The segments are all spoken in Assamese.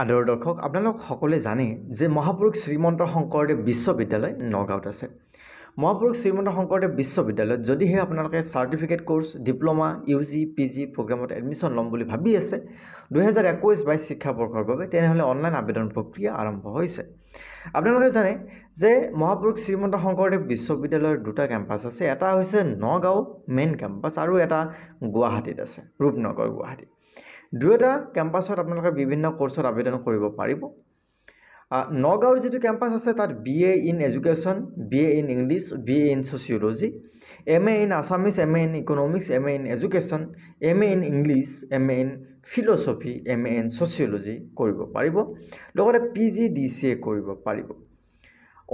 আদৰ দৰ্শক আপোনালোক সকলোৱে জানে যে মহাপুৰুষ শ্ৰীমন্ত শংকৰদেৱ বিশ্ববিদ্যালয় নগাঁৱত আছে মহাপুৰুষ শ্ৰীমন্ত শংকৰদেৱ বিশ্ববিদ্যালয়ত যদিহে আপোনালোকে certificate course diploma U G P G প্ৰগ্ৰামত এডমিশ্যন ল'ম বুলি ভাবি আছে দুহেজাৰ একৈছ বাইছ শিক্ষাবৰ্ষৰ বাবে তেনেহ'লে অনলাইন আবেদন প্ৰক্ৰিয়া আৰম্ভ হৈছে আপোনালোকে জানে যে মহাপুৰুষ শ্ৰীমন্ত শংকৰদেৱ বিশ্ববিদ্যালয়ৰ দুটা কেম্পাছ আছে এটা হৈছে নগাঁও মেইন কেম্পাছ আৰু এটা গুৱাহাটীত আছে ৰূপনগৰ গুৱাহাটীত দুয়োটা কেম্পাছত আপোনালোকে বিভিন্ন কোৰ্চত আবেদন কৰিব পাৰিব নগাঁৱৰ যিটো কেম্পাছ আছে তাত B A in education B A in English B A in sociology M A in Assamese M A in economics M A in education M A in English M A in philosophy M A in sociology কৰিব পাৰিব লগতে P G D C A কৰিব পাৰিব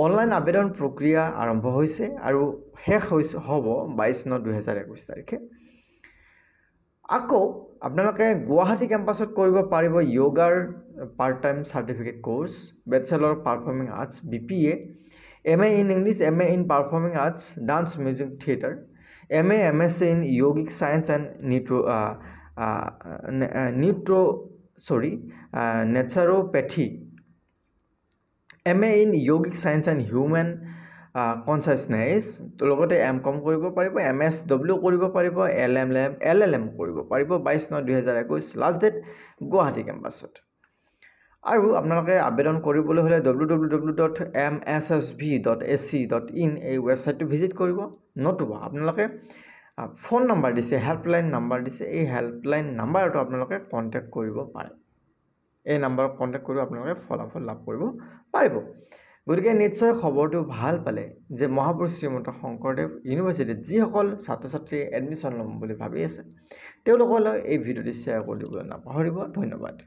অনলাইন আবেদন প্ৰক্ৰিয়া আৰম্ভ হৈছে আৰু শেষ হৈছে হ'ব বাইছ ন দুহেজাৰ একৈছ তাৰিখে আকৌ আপোনালোকে গুৱাহাটী কেম্পাছত কৰিব পাৰিব য়োগাৰ part time certificate course bachelor performing arts B P A M A in English M A in performing arts dance music theatre M A M S in yogic science and নিউট্ৰ nutrition naturopathy M A in yogic science and human consciousness লগতে এম কম কৰিব পাৰিব এম এছ ডব্লিউ কৰিব পাৰিব L M M L L M কৰিব পাৰিব বাইছ ন দুহেজাৰ একৈছ লাষ্ট ডেট গুৱাহাটী কেম্পাছত আৰু আপোনালোকে আবেদন কৰিবলৈ হ'লে W W W dot M S S V dot A C dot in এই ৱেবছাইটটো ভিজিট কৰিব নতুবা আপোনালোকে ফোন নম্বৰ দিছে হেল্পলাইন নাম্বাৰ দিছে এই হেল্পলাইন নাম্বাৰটো আপোনালোকে কণ্টেক্ট কৰিব পাৰে এই নাম্বাৰক কণ্টেক্ট কৰিব আপোনালোকে ফলাফল লাভ কৰিব পাৰিব গতিকে নিশ্চয় খবৰটো ভাল পালে যে মহাপুৰুষ শ্ৰীমন্ত শংকৰদেৱ ইউনিভাৰ্চিটিত যিসকল ছাত্ৰ ছাত্ৰীয়ে এডমিশ্যন ল'ম বুলি ভাবি আছে তেওঁলোকলৈ এই ভিডিঅ'টি শ্বেয়াৰ কৰি দিবলৈ নাপাহৰিব ধন্যবাদ